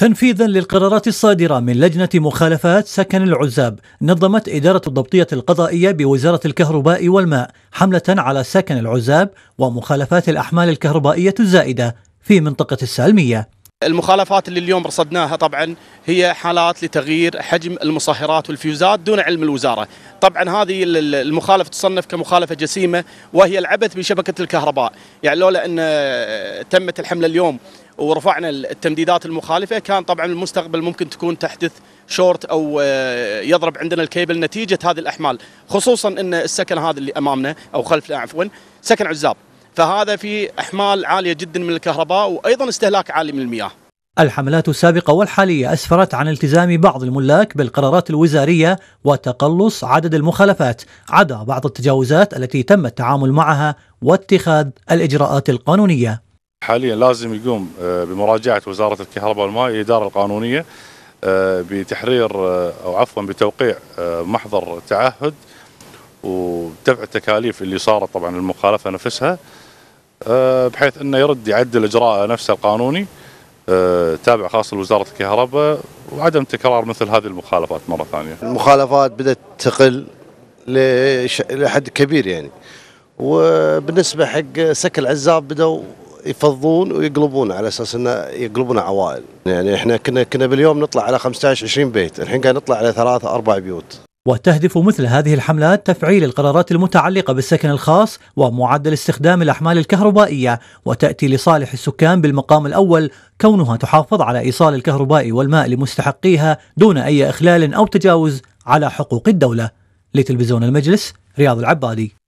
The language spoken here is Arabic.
تنفيذا للقرارات الصادرة من لجنة مخالفات سكن العزاب نظمت إدارة الضبطية القضائية بوزارة الكهرباء والماء حملة على سكن العزاب ومخالفات الأحمال الكهربائية الزائدة في منطقة السالمية المخالفات اللي اليوم رصدناها طبعا هي حالات لتغيير حجم المصهرات والفيوزات دون علم الوزاره، طبعا هذه المخالفه تصنف كمخالفه جسيمه وهي العبث بشبكه الكهرباء، يعني لولا ان تمت الحمله اليوم ورفعنا التمديدات المخالفه كان طبعا المستقبل ممكن تكون تحدث شورت او آه، يضرب عندنا الكيبل نتيجه هذه الاحمال، خصوصا ان السكن هذا اللي امامنا او خلفنا عفوا سكن عزاب. فهذا في احمال عاليه جدا من الكهرباء وايضا استهلاك عالي من المياه الحملات السابقة والحالية أسفرت عن التزام بعض الملاك بالقرارات الوزارية وتقلص عدد المخالفات عدا بعض التجاوزات التي تم التعامل معها واتخاذ الإجراءات القانونية حاليا لازم يقوم آه، بمراجعة وزارة الكهرباء والماء الإدارة القانونية آه، بتحرير آه، أو عفوا بتوقيع محضر تعهد ودفع التكاليف اللي صارت طبعا المخالفة نفسها آه، بحيث انه يرد يعدل اجراءه نفسه القانوني آه، تابع خاص لوزاره الكهرباء وعدم تكرار مثل هذه المخالفات مره ثانيه. المخالفات بدات تقل لحد كبير يعني وبالنسبه حق سك العزاب بداوا يفضون ويقلبون على اساس انه يقلبون عوائل يعني احنا كنا كنا باليوم نطلع على 15 20 بيت الحين قاعد نطلع على ثلاثة اربع بيوت وتهدف مثل هذه الحملات تفعيل القرارات المتعلقة بالسكن الخاص ومعدل استخدام الأحمال الكهربائية وتأتي لصالح السكان بالمقام الأول كونها تحافظ على إيصال الكهرباء والماء لمستحقيها دون أي إخلال أو تجاوز على حقوق الدولة لتلفزيون المجلس رياض العبادي